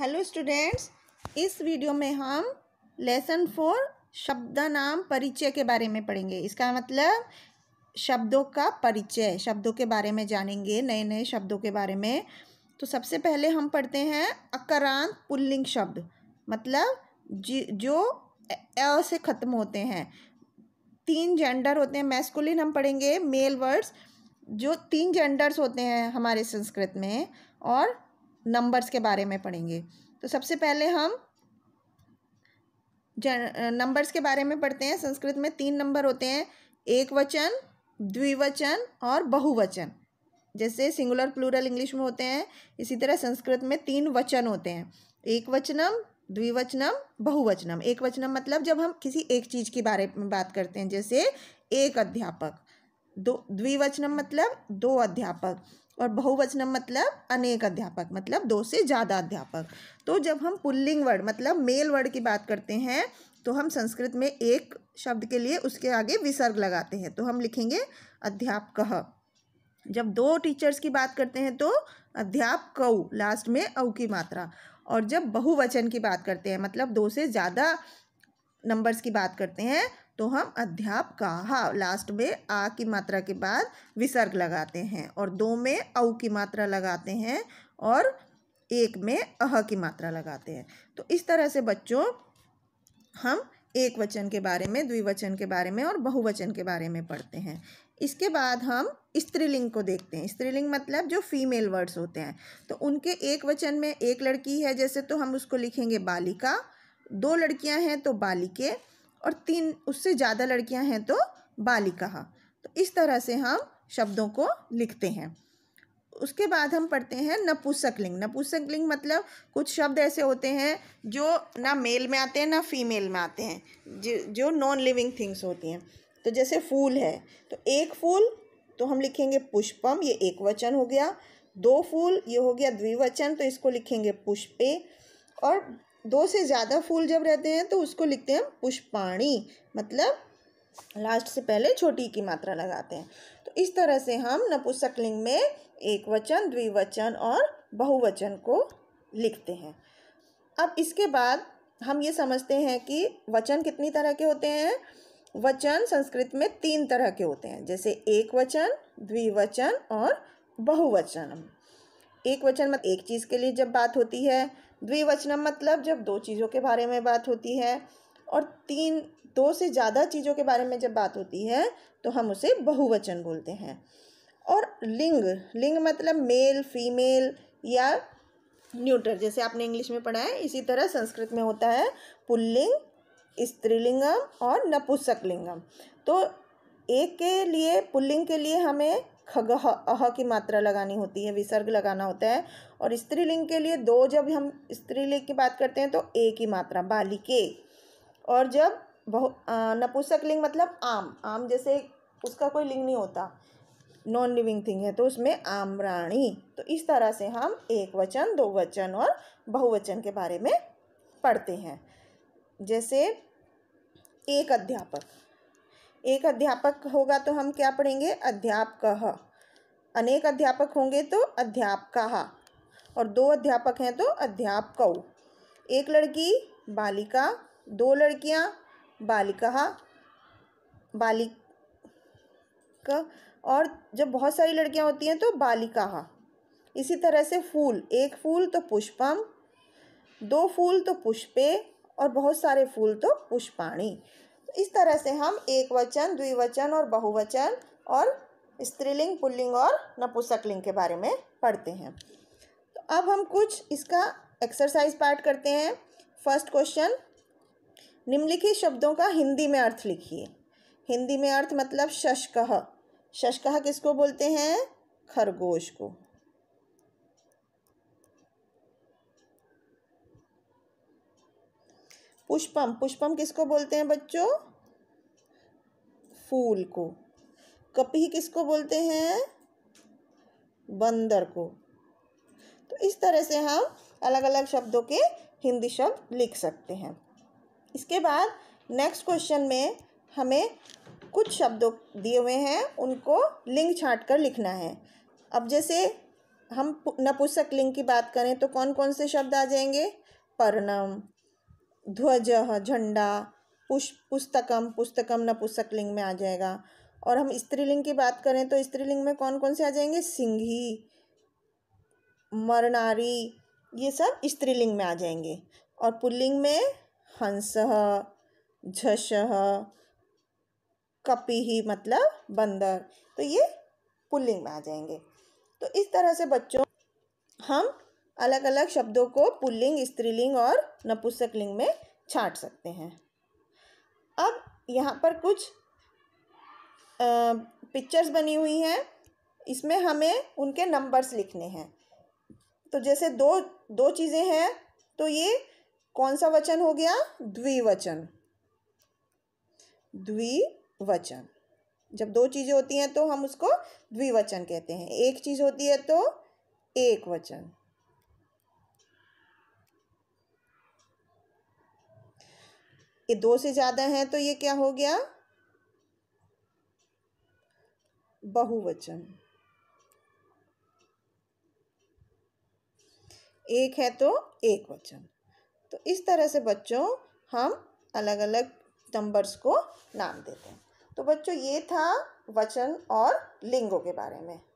hello students इस video में हम लेसन फोर शब्द नाम परिचय के बारे में पढ़ेंगे इसका मतलब शब्दों का परिचय शब्दों के बारे में जानेंगे नए नए शब्दों के बारे में तो सबसे पहले हम पढ़ते हैं अकरांत पुल्लिंग शब्द मतलब जी जो अ से ख़त्म होते हैं तीन जेंडर होते हैं मैस्कुलिन हम पढ़ेंगे मेल वर्ड्स जो तीन जेंडर्स होते हैं हमारे संस्कृत में और नंबर्स के बारे में पढ़ेंगे तो सबसे पहले हम नंबर्स के बारे में पढ़ते हैं संस्कृत में तीन नंबर होते हैं एक वचन द्विवचन और बहुवचन जैसे सिंगुलर प्लूरल इंग्लिश में होते हैं इसी तरह संस्कृत में तीन वचन होते हैं एक वचनम द्विवचनम बहुवचनम एक वचनम मतलब जब हम किसी एक चीज़ के बारे में बात करते हैं जैसे एक अध्यापक दो द्विवचनम मतलब दो अध्यापक और बहुवचनम मतलब अनेक अध्यापक मतलब दो से ज़्यादा अध्यापक तो जब हम पुल्लिंग वर्ड मतलब मेल वर्ड की बात करते हैं तो हम संस्कृत में एक शब्द के लिए उसके आगे विसर्ग लगाते हैं तो हम लिखेंगे अध्यापक जब दो टीचर्स की बात करते हैं तो अध्यापक लास्ट में औ की मात्रा और जब बहुवचन की बात करते हैं मतलब दो से ज़्यादा नंबर्स की बात करते हैं तो हम अध्याप का हा लास्ट में आ की मात्रा के बाद विसर्ग लगाते हैं और दो में औ की मात्रा लगाते हैं और एक में अह की मात्रा लगाते हैं तो इस तरह से बच्चों हम एक वचन के बारे में द्विवचन के बारे में और बहुवचन के बारे में पढ़ते हैं इसके बाद हम स्त्रीलिंग को देखते हैं स्त्रीलिंग मतलब जो फीमेल वर्ड्स होते हैं तो उनके एक वचन में एक लड़की है जैसे तो हम उसको लिखेंगे बालिका दो लड़कियां हैं तो बालिके और तीन उससे ज़्यादा लड़कियां हैं तो बालिका तो इस तरह से हम शब्दों को लिखते हैं उसके बाद हम पढ़ते हैं नपुसक लिंग नपुसक लिंग मतलब कुछ शब्द ऐसे होते हैं जो ना मेल में आते हैं ना फीमेल में आते हैं जो नॉन लिविंग थिंग्स होती हैं तो जैसे फूल है तो एक फूल तो हम लिखेंगे पुष्पम ये एक वचन हो गया दो फूल ये हो गया द्विवचन तो इसको लिखेंगे पुष्पे और दो से ज़्यादा फूल जब रहते हैं तो उसको लिखते हैं पुष्पाणी मतलब लास्ट से पहले छोटी की मात्रा लगाते हैं तो इस तरह से हम नपुसकलिंग में एक वचन द्विवचन और बहुवचन को लिखते हैं अब इसके बाद हम ये समझते हैं कि वचन कितनी तरह के होते हैं वचन संस्कृत में तीन तरह के होते हैं जैसे एक वचन द्विवचन और बहुवचन एक वचन मत मतलब एक चीज़ के लिए जब बात होती है द्विवचनम मतलब जब दो चीज़ों के बारे में बात होती है और तीन दो से ज़्यादा चीज़ों के बारे में जब बात होती है तो हम उसे बहुवचन बोलते हैं और लिंग लिंग मतलब मेल फीमेल या न्यूट्रल जैसे आपने इंग्लिश में पढ़ा है इसी तरह संस्कृत में होता है पुल्लिंग स्त्रीलिंगम और नपुसकलिंगम तो एक के लिए पुल्लिंग के लिए हमें खगह अह की मात्रा लगानी होती है विसर्ग लगाना होता है और स्त्रीलिंग के लिए दो जब हम स्त्रीलिंग की बात करते हैं तो ए की मात्रा बालिके और जब बहु नपुसक लिंग मतलब आम आम जैसे उसका कोई लिंग नहीं होता नॉन लिविंग थिंग है तो उसमें आम राणी तो इस तरह से हम एक वचन दो वचन और बहुवचन के बारे में पढ़ते हैं जैसे एक अध्यापक एक अध्यापक होगा तो हम क्या पढ़ेंगे अध्यापक अनेक अध्यापक होंगे तो अध्यापक और दो अध्यापक हैं तो अध्यापक एक लड़की बालिका दो लड़कियां बालिका बालिक और जब बहुत सारी लड़कियां होती हैं तो बालिका इसी तरह से फूल एक फूल तो पुष्पम दो फूल तो पुष्पे और बहुत सारे फूल तो पुष्पाणी इस तरह से हम एक वचन द्विवचन और बहुवचन और स्त्रीलिंग पुल्लिंग और नपुसकलिंग के बारे में पढ़ते हैं तो अब हम कुछ इसका एक्सरसाइज पार्ट करते हैं फर्स्ट क्वेश्चन निम्नलिखित शब्दों का हिंदी में अर्थ लिखिए हिंदी में अर्थ मतलब शशकह शशकह किसको बोलते हैं खरगोश को पुष्पम पुष्पम किसको बोलते हैं बच्चों फूल को कपही किसको बोलते हैं बंदर को तो इस तरह से हम अलग अलग शब्दों के हिंदी शब्द लिख सकते हैं इसके बाद नेक्स्ट क्वेश्चन में हमें कुछ शब्दों दिए हुए हैं उनको लिंग छाँट कर लिखना है अब जैसे हम नपुंसक लिंग की बात करें तो कौन कौन से शब्द आ जाएंगे पर्णम ध्वज झंडा पुष पुस्तकम पुस्तकम न लिंग में आ जाएगा और हम स्त्रीलिंग की बात करें तो स्त्रीलिंग में कौन कौन से आ जाएंगे सिंघी मरनारी ये सब स्त्रीलिंग में आ जाएंगे और पुल्लिंग में हंस झस कपी मतलब बंदर तो ये पुल्लिंग में आ जाएंगे तो इस तरह से बच्चों हम अलग अलग शब्दों को पुल्लिंग स्त्रीलिंग और नपुंसकलिंग में छाँट सकते हैं अब यहाँ पर कुछ पिक्चर्स बनी हुई हैं इसमें हमें उनके नंबर्स लिखने हैं तो जैसे दो दो चीज़ें हैं तो ये कौन सा वचन हो गया द्विवचन द्विवचन जब दो चीज़ें होती हैं तो हम उसको द्विवचन कहते हैं एक चीज़ होती है तो एक वचन ये दो से ज़्यादा है तो ये क्या हो गया बहुवचन एक है तो एक वचन तो इस तरह से बच्चों हम अलग अलग नंबर्स को नाम देते हैं तो बच्चों ये था वचन और लिंगों के बारे में